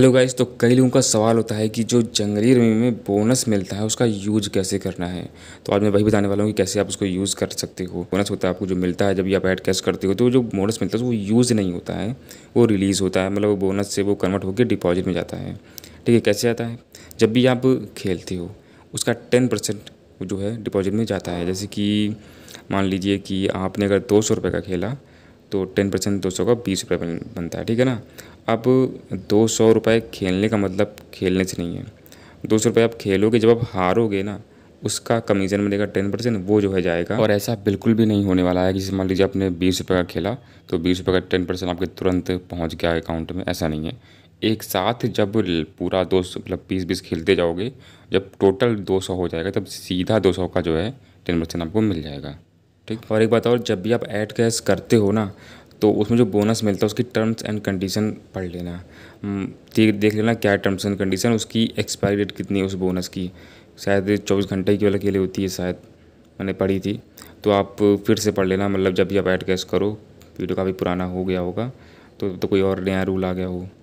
hello guys तो कई लोगों का सवाल होता है कि जो जंगली रमी में बोनस मिलता है उसका यूज कैसे करना है तो आज मैं वही बताने वाला हूँ कि कैसे आप उसको यूज़ कर सकते हो बोनस होता है आपको जो मिलता है जब भी आप ऐड कैश करते हो तो जो बोनस मिलता है वो यूज़ नहीं होता है वो रिलीज़ होता है मतलब वो बोनस से वो कन्वर्ट होकर डिपॉजिट में जाता है ठीक है कैसे आता है जब भी आप खेलते हो उसका टेन परसेंट जो है डिपॉजिट में जाता है जैसे कि मान लीजिए कि आपने अगर दो सौ रुपये का खेला तो टेन परसेंट दो सौ का बीस रुपये बनता है ठीक है ना अब दो सौ रुपये खेलने का मतलब खेलने से नहीं है दो सौ रुपये आप खेलोगे जब आप हारोगे ना उसका कमीशन मिलेगा टेन परसेंट वो जो है जाएगा और ऐसा बिल्कुल भी नहीं होने वाला है जैसे मान लीजिए आपने बीस रुपये का खेला तो बीस रुपये का टेन परसेंट आपके तुरंत पहुंच गया अकाउंट में ऐसा नहीं है एक साथ जब पूरा दो सौ मतलब बीस बीस खेलते जाओगे जब टोटल दो सौ हो जाएगा तब सीधा दो सौ का जो है टेन परसेंट आपको मिल जाएगा ठीक और एक बात और जब भी आप ऐड कैश करते हो ना तो उसमें जो बोनस मिलता है उसकी टर्म्स एंड कंडीशन पढ़ लेना हम्म, देख लेना क्या टर्म्स एंड कंडीशन उसकी एक्सपायरी डेट कितनी है उस बोनस की शायद चौबीस घंटे की वाला के लिए होती है शायद मैंने पढ़ी थी तो आप फिर से पढ़ लेना मतलब जब भी आप ऐड कैश करो वीडियो काफ़ी पुराना हो गया होगा तो तो कोई और नया रूल आ गया हो